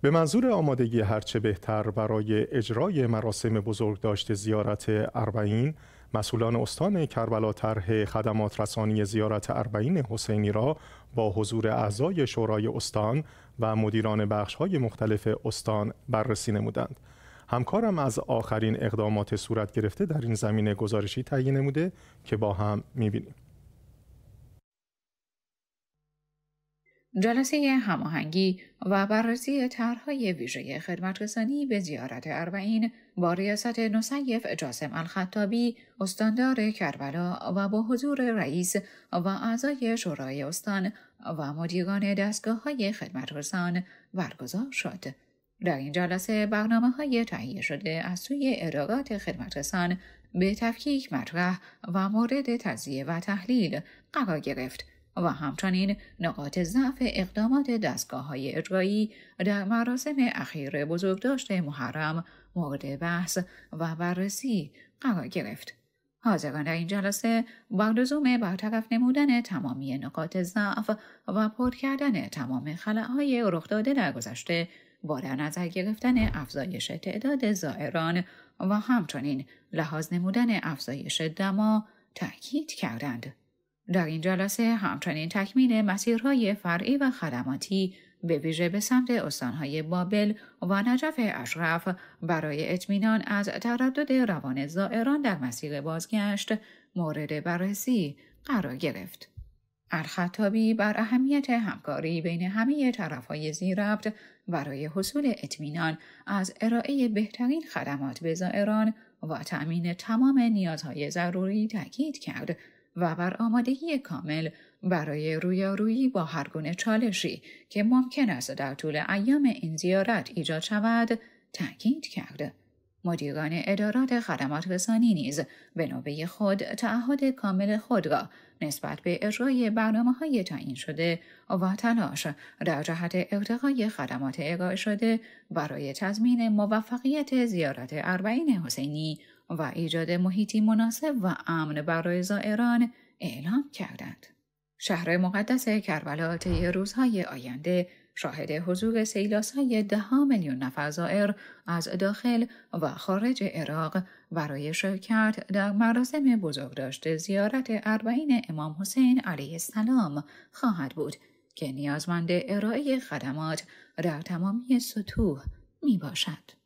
به منظور آمادگی هرچه بهتر برای اجرای مراسم بزرگداشت زیارت اربعین مسئولان استان کربلا طرح خدمات رسانی زیارت اربعین حسینی را با حضور اعضای شورای استان و مدیران بخش‌های مختلف استان بررسی نمودند. همکارم از آخرین اقدامات صورت گرفته در این زمینه گزارشی تهیه نموده که با هم می‌بینیم. جلسه هماهنگی و بررسی طرحهای ویژه خدمترسانی به زیارت اربعین با ریاست نصیف جاسم الخطابی استاندار کربلا و با حضور رئیس و اعضای شورای استان و مدیران دستگاه های خدمترسان برگزار شد در این جلسه برنامه های تهیه شده از سوی ادارات خدمترسان به تفکیک مطرح و مورد تزیه و تحلیل قرار گرفت و همچنین نقاط ضعف اقدامات دستگاه های اجرایی در مراسم اخیر بزرگداشت محرم مورد بحث و بررسی قرار گرفت. حاضران در این جلسه بر لزوم برطرف نمودن تمامی نقاط ضعف و پر کردن تمام خلاهای رخ داده در گذشته با در نظر گرفتن افزایش تعداد زائران و همچنین لحاظ نمودن افزایش دما تاکید کردند. در این جلسه همچنین تکمین مسیرهای فرعی و خدماتی به ویژه به سمت استانهای بابل و نجف اشرف برای اطمینان از تردد روان زائران در مسیر بازگشت مورد بررسی قرار گرفت. الخطابی بر اهمیت همکاری بین همه طرفهای زیرفت برای حصول اطمینان از ارائه بهترین خدمات به زائران و تأمین تمام نیازهای ضروری تاکید کرد و بر آمادگی کامل برای رویارویی با هر گونه چالشی که ممکن است در طول ایام این زیارت ایجاد شود تاکید کرده. مدیران ادارات خدمات رسانی نیز به نوبه خود تعهد کامل خود را نسبت به اجرای برنامه های تعیین شده و تلاش در جهت ارتقای خدمات ارائه شده برای تضمین موفقیت زیارت اربعین حسینی و ایجاد محیطی مناسب و امن برای زائران اعلام کردند. شهر مقدس کربلا طی روزهای آینده شاهد حضور سیلاسای ده میلیون نفر زائر از داخل و خارج عراق برای شرکت در مراسم بزرگداشت زیارت اربعین امام حسین علیه السلام خواهد بود که نیازمند ارائه خدمات در تمامی سطوح می باشد.